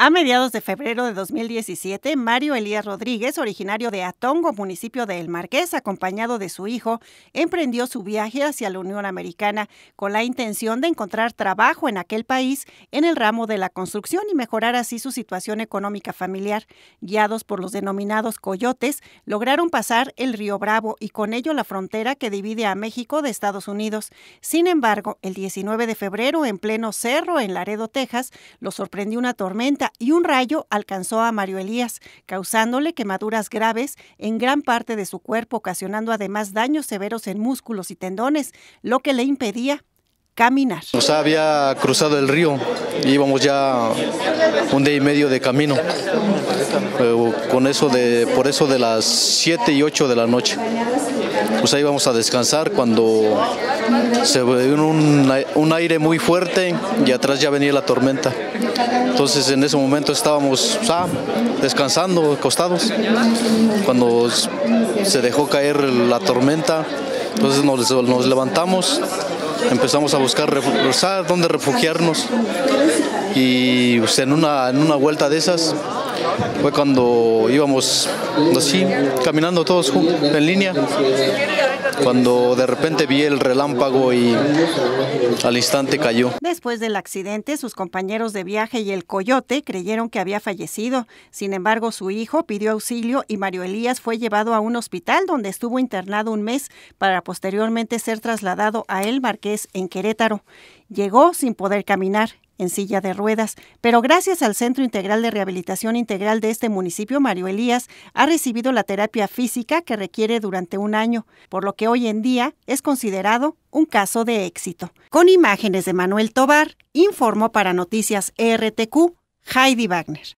A mediados de febrero de 2017, Mario Elías Rodríguez, originario de Atongo, municipio de El Marqués, acompañado de su hijo, emprendió su viaje hacia la Unión Americana con la intención de encontrar trabajo en aquel país en el ramo de la construcción y mejorar así su situación económica familiar. Guiados por los denominados coyotes, lograron pasar el río Bravo y con ello la frontera que divide a México de Estados Unidos. Sin embargo, el 19 de febrero, en pleno cerro en Laredo, Texas, lo sorprendió una tormenta y un rayo alcanzó a Mario Elías, causándole quemaduras graves en gran parte de su cuerpo, ocasionando además daños severos en músculos y tendones, lo que le impedía caminar. Nos había cruzado el río, íbamos ya un día y medio de camino, eh, con eso de, por eso de las 7 y 8 de la noche pues ahí vamos a descansar cuando se vio un, aire muy fuerte y atrás ya venía la tormenta. Entonces en ese momento estábamos ah, descansando, acostados, cuando se dejó caer la tormenta, entonces nos, levantamos, empezamos a buscar dónde refugiarnos y pues, en, una, en una vuelta de esas fue cuando íbamos así, pues caminando todos en línea, cuando de repente vi el relámpago y al instante cayó. Después del accidente, sus compañeros de viaje y el coyote creyeron que había fallecido. Sin embargo, su hijo pidió auxilio y Mario Elías fue llevado a un hospital donde estuvo internado un mes para posteriormente ser trasladado a El Marqués en Querétaro. Llegó sin poder caminar en silla de ruedas, pero gracias al Centro Integral de Rehabilitación Integral de este municipio, Mario Elías ha recibido la terapia física que requiere durante un año, por lo que hoy en día es considerado un caso de éxito. Con imágenes de Manuel Tobar, informó para Noticias RTQ Heidi Wagner.